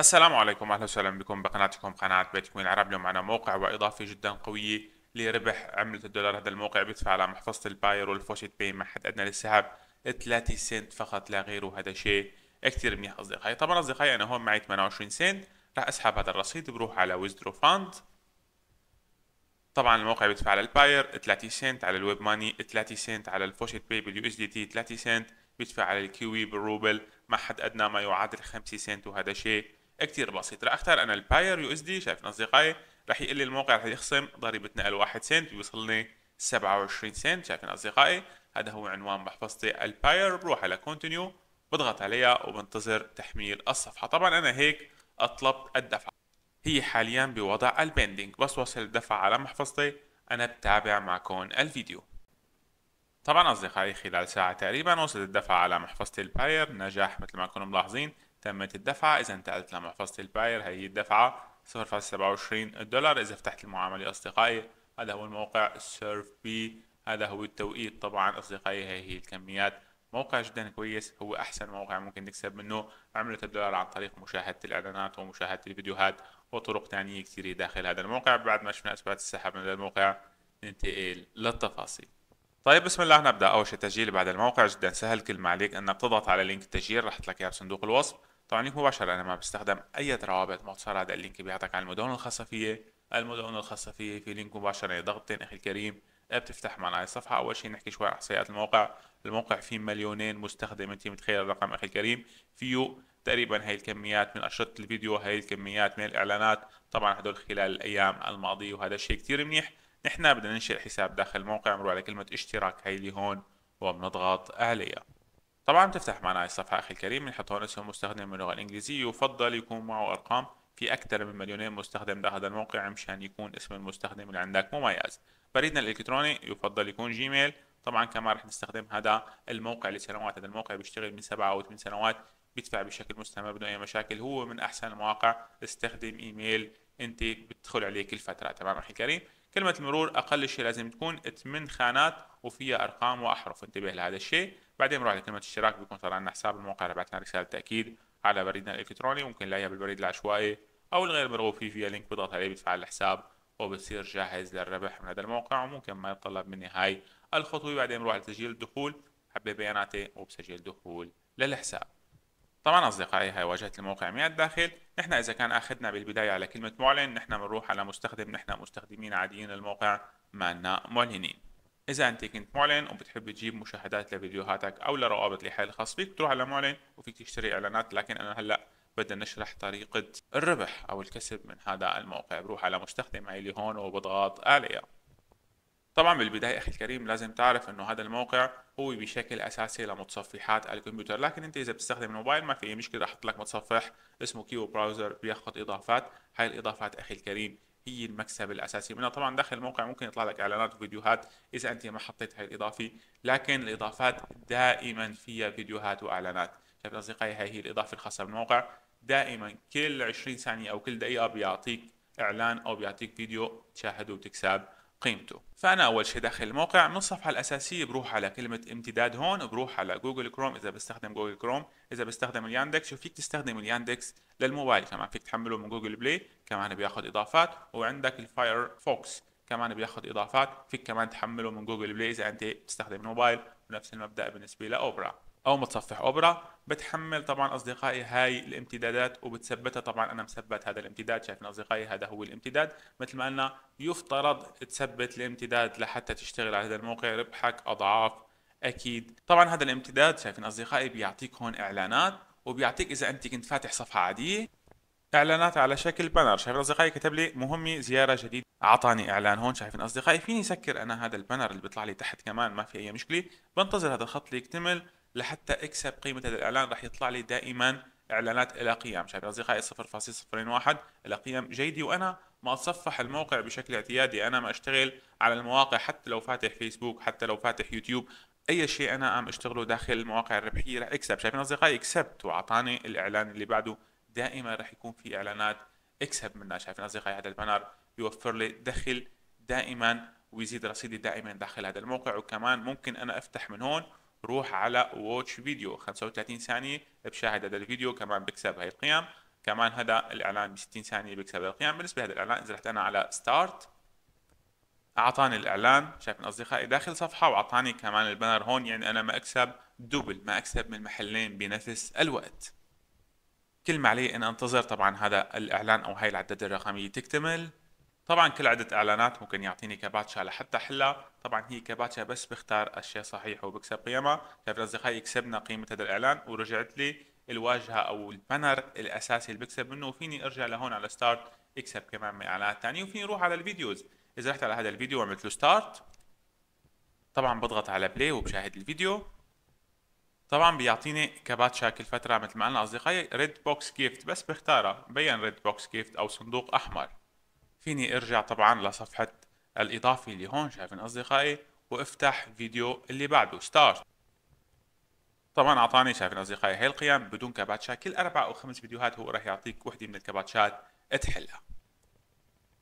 السلام عليكم اهلا وسهلا بكم بقناتكم قناه بيتكوين العرب اليوم معنا موقع واضافه جدا قويه لربح عمله الدولار هذا الموقع بيدفع على محفظه الباير والفوشيت باي مع حد ادنى للسحب 30 سنت فقط لا غير وهذا شيء كثير منيح اصدقائي طبعا اصدقائي انا هون معي 28 سنت راح اسحب هذا الرصيد بروح على ويزدرو فاند طبعا الموقع بيدفع على الباير 30 سنت على الويب ماني 30 سنت على الفوشيت باي باليو اس دي تي 30 سنت بيدفع على الكيوي بالروبل مع حد ادنى ما يعادل 50 سنت وهذا شيء كثير بسيط رح اختار انا الباير يو اس دي شايفين اصدقائي رح يقول لي الموقع رح يخصم ضريبتنا الواحد 1 سنت بيوصلني 27 سنت شايفين اصدقائي هذا هو عنوان محفظتي الباير بروح على كونتينيو بضغط عليها وبنتظر تحميل الصفحه طبعا انا هيك اطلبت الدفع هي حاليا بوضع البندنج بس وصل الدفع على محفظتي انا بتابع معكم الفيديو طبعا اصدقائي خلال ساعه تقريبا وصل الدفع على محفظتي الباير نجاح مثل ما كنتم ملاحظين تمت الدفعة إذا انتقلت لمحفظة الباير هي الدفعة 0.27 دولار إذا فتحت المعاملة أصدقائي هذا هو الموقع سيرف بي هذا هو التوقيت طبعا أصدقائي هي, هي الكميات موقع جدا كويس هو أحسن موقع ممكن نكسب منه عملة الدولار عن طريق مشاهدة الإعلانات ومشاهدة الفيديوهات وطرق تانية كثيرة داخل هذا الموقع بعد ما شفنا أثبات السحب من هذا الموقع ننتقل للتفاصيل طيب بسم الله نبدا اول شيء تسجيل بعد الموقع جدا سهل كل ما عليك انك تضغط على لينك التسجيل راح لك اياه بصندوق الوصف طبعا لينك مباشر انا ما بستخدم اي روابط معتصرة هذا اللينك بيعطيك على المدونة الخاصة فيه المدونة الخاصة فيه في لينك مباشر ضغطتين اخي الكريم إيه بتفتح معنا الصفحة اول شيء نحكي شوي عن احصائيات الموقع الموقع فيه مليونين مستخدم انت متخيل الرقم اخي الكريم فيه تقريبا هاي الكميات من اشرطة الفيديو هاي الكميات من الاعلانات طبعا هدول خلال الايام الماضية وهذا الشيء كثير منيح نحن بدنا ننشئ حساب داخل الموقع مروا على كلمة اشتراك هاي اللي هون وبنضغط عليها طبعا بتفتح معنا الصفحة أخي الكريم بنحط هون اسم مستخدم باللغة الإنجليزية يفضل يكون معه أرقام في أكثر من مليونين مستخدم لهذا الموقع مشان يكون اسم المستخدم اللي عندك مميز بريدنا الإلكتروني يفضل يكون جيميل طبعا كمان رح نستخدم هذا الموقع لسنوات هذا الموقع بيشتغل من سبعة أو ثمان سنوات بيدفع بشكل مستمر بدون أي مشاكل هو من أحسن المواقع استخدم إيميل أنت بتدخل عليه كل فترة تمام أخي الكريم كلمة المرور أقل شيء لازم تكون 8 خانات وفيها أرقام وأحرف انتبه لهذا الشيء بعدين بروح لكلمه اشتراك بيكون طلع لنا حساب الموقع اللي بعت لنا رساله تاكيد على بريدنا الالكتروني ممكن نلاقيها بالبريد العشوائي او الغير مرغوب فيه فيها لينك بضغط عليه بيتفعل الحساب وبصير جاهز للربح من هذا الموقع وممكن ما يتطلب مني هاي الخطوه بعدين بروح لتسجيل الدخول حبي بياناتي وبسجل دخول للحساب طبعا اصدقائي هاي واجهه الموقع من الداخل نحن اذا كان اخذنا بالبدايه على كلمه معلن نحن بنروح على مستخدم نحن مستخدمين عاديين للموقع ما معلنين اذا انت كنت معلن وبتحب تجيب مشاهدات لفيديوهاتك او لروابط لحالك خاص فيك تروح على معلن وفيك تشتري اعلانات لكن انا هلا بدنا نشرح طريقة الربح او الكسب من هذا الموقع بروح على مستخدم عيلي هون وبضغط عليها طبعا بالبداية اخي الكريم لازم تعرف انه هذا الموقع هو بشكل اساسي لمتصفحات الكمبيوتر لكن انت اذا بتستخدم الموبايل ما في اي مشكلة راح لك متصفح اسمه كيو براوزر بياخذ اضافات هاي الاضافات اخي الكريم هي المكسب الاساسي منها طبعا داخل الموقع ممكن يطلع لك اعلانات وفيديوهات اذا انت ما حطيت هاي الاضافه لكن الاضافات دائما فيها فيديوهات واعلانات شايف اصدقائي هاي هي الاضافه الخاصه بالموقع دائما كل 20 ثانيه او كل دقيقه بيعطيك اعلان او بيعطيك فيديو تشاهده وتكسب قيمته فانا اول شيء داخل الموقع من الصفحه الاساسيه بروح على كلمه امتداد هون بروح على جوجل كروم اذا بستخدم جوجل كروم اذا بستخدم الياندكس وفيك تستخدم الياندكس للموبايل كمان فيك تحمله من جوجل بلاي كمان بياخذ اضافات وعندك الفاير فوكس كمان بياخذ اضافات فيك كمان تحمله من جوجل بلاي اذا انت بتستخدم الموبايل ونفس المبدا بالنسبه لاوبرا او متصفح اوبرا بتحمل طبعا اصدقائي هاي الامتدادات وبتثبتها طبعا انا مثبت هذا الامتداد شايفين اصدقائي هذا هو الامتداد مثل ما قلنا يفترض تثبت الامتداد لحتى تشتغل على هذا الموقع ربحك اضعاف اكيد طبعا هذا الامتداد شايفين اصدقائي بيعطيك هون اعلانات وبيعطيك اذا انت كنت فاتح صفحه عاديه اعلانات على شكل بانر شايفين اصدقائي كتب لي مهمه زياره جديده اعطاني اعلان هون شايفين اصدقائي فيني سكر انا هذا البانر اللي بيطلع لي تحت كمان ما في اي مشكله بنتظر هذا الخط ليكتمل لحتى اكسب قيمه هذا الاعلان راح يطلع لي دائما اعلانات الى قيم شايف اصدقائي 0.01 الى قيم جيده وانا ما اتصفح الموقع بشكل اعتيادي انا ما اشتغل على المواقع حتى لو فاتح فيسبوك حتى لو فاتح يوتيوب اي شيء انا عم اشتغله داخل المواقع الربحيه رح اكسب شايفين اصدقائي كسبت واعطاني الاعلان اللي بعده دائما رح يكون في اعلانات اكسب منها شايفين اصدقائي هذا البانر يوفر لي دخل دائما ويزيد رصيدي دائما داخل هذا الموقع وكمان ممكن انا افتح من هون روح على واتش فيديو 35 ثانيه بشاهد هذا الفيديو كمان بكسب هاي القيم كمان هذا الاعلان ب 60 ثانيه بكسب هاي القيم بالنسبه لهذا الاعلان اذا رحت انا على ستارت اعطاني الاعلان شايف من اصدقائي داخل صفحه واعطاني كمان البانر هون يعني انا ما اكسب دوبل ما اكسب من محلين بنفس الوقت كل ما علي ان انتظر طبعا هذا الاعلان او هاي العدد الرقميه تكتمل طبعا كل عدة اعلانات ممكن يعطيني كباتشا لحتى حلها طبعا هي كباتشا بس بختار الشيء صحيح وبكسب قيمها شايف اصدقائي كسبنا قيمة هذا الاعلان ورجعت لي الواجهة او البانر الاساسي اللي بكسب منه وفيني ارجع لهون على ستارت اكسب كمان من اعلانات ثانيه وفيني اروح على الفيديوز اذا رحت على هذا الفيديو وعملت له ستارت طبعا بضغط على بلاي وبشاهد الفيديو طبعا بيعطيني كباتشا كل فتره مثل ما قلنا اصدقائي ريد بوكس جيفت بس بختارها مبين ريد بوكس جيفت او صندوق احمر فيني ارجع طبعا لصفحة الاضافي اللي هون شايفين اصدقائي وافتح فيديو اللي بعده ستارت طبعا اعطاني شايفين اصدقائي هاي القيم بدون كباتشا كل اربع او خمس فيديوهات هو راح يعطيك وحده من الكباتشات تحلها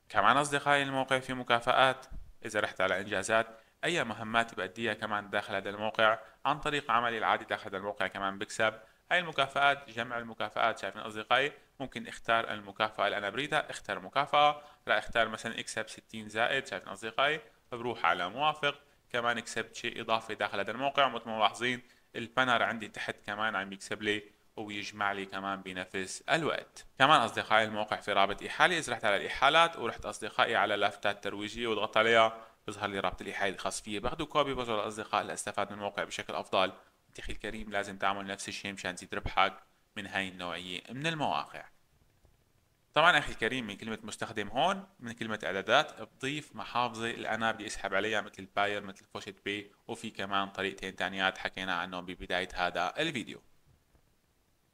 كمان اصدقائي الموقع فيه مكافآت اذا رحت على انجازات اي مهمات باديها كمان داخل هذا الموقع عن طريق عملي العادي داخل هذا الموقع كمان بكسب هاي المكافآت جمع المكافآت شايفين أصدقائي ممكن اختار المكافأة اللي أنا بريدها اختار مكافأة راح اختار مثلا اكسب 60 زائد شايفين أصدقائي بروح على موافق كمان كسبت شيء إضافي داخل هذا الموقع مثل ما ملاحظين البانر عندي تحت كمان عم يكسب لي ويجمع لي كمان بنفس الوقت كمان اصدقائي الموقع في رابط إحالي اذا رحت على الاحالات ورحت اصدقائي على لافتات ترويجيه وضغطت عليها بظهر لي رابط الاحاله الخاص فيه باخذوا كوبي بظهر الاصدقاء لاستفاد من الموقع بشكل افضل اخي الكريم لازم تعمل نفس الشيء مشان تزيد ربحك من هاي النوعيه من المواقع طبعا اخي الكريم من كلمه مستخدم هون من كلمه اعدادات بضيف محافظه اللي انا بدي اسحب عليها مثل باير مثل فوشت بي وفي كمان طريقتين ثانيات حكينا عنهم ببدايه هذا الفيديو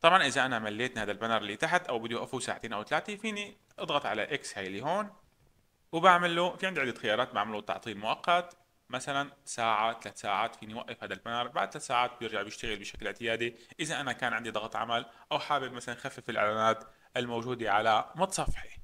طبعا اذا انا مليت من هذا البانر اللي تحت او بدي اوقفه ساعتين او ثلاثه فيني اضغط على اكس هاي اللي هون وبعمل له في عندي عده خيارات بعمل له تعطيل مؤقت مثلا ساعه ثلاث ساعات فيني اوقف هذا البانر بعد ثلاث ساعات بيرجع بيشتغل بشكل اعتيادي اذا انا كان عندي ضغط عمل او حابب مثلا خفف الاعلانات الموجوده على متصفحي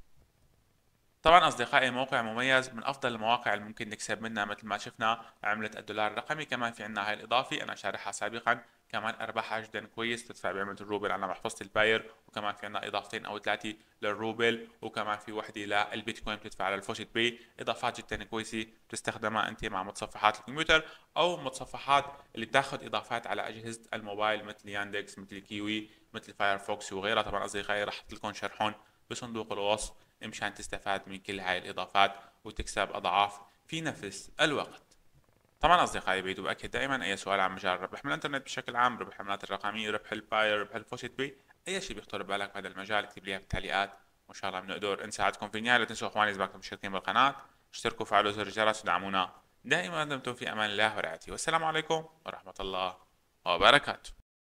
طبعا اصدقائي موقع مميز من افضل المواقع اللي ممكن نكسب منها مثل ما شفنا عملة الدولار الرقمي كمان في عندنا هاي الاضافة انا شارحها سابقا كمان ارباحها جدا كويس تدفع بعملة الروبل على محفظة الباير وكمان في عندنا اضافتين او ثلاثة للروبل وكمان في وحدة للبيتكوين بتدفع على الفوشت بي اضافات جدا كويسة بتستخدمها انت مع متصفحات الكمبيوتر او متصفحات اللي بتاخذ اضافات على اجهزة الموبايل مثل ياندكس مثل كيوي مثل فايرفوكس وغيرها طبعا اصدقائي راح احط لكم شرحهم بصندوق الوصف مشان تستفاد من كل هاي الإضافات وتكسب أضعاف في نفس الوقت طبعا اصدقائي بيد باكد دائما اي سؤال عن مجال الربح من الانترنت بشكل عام ربح العملات الرقميه ربح الباير ربح الفوشت بي اي شيء بيخطر ببالك بهذا المجال اكتب لي في التعليقات وان شاء الله بنقدر نساعدكم في النهايه لا تنسوا اخواني اذا مشتركين بالقناه اشتركوا وفعلوا زر الجرس ودعمونا دائما دمتم في امان الله ورعايته والسلام عليكم ورحمه الله وبركاته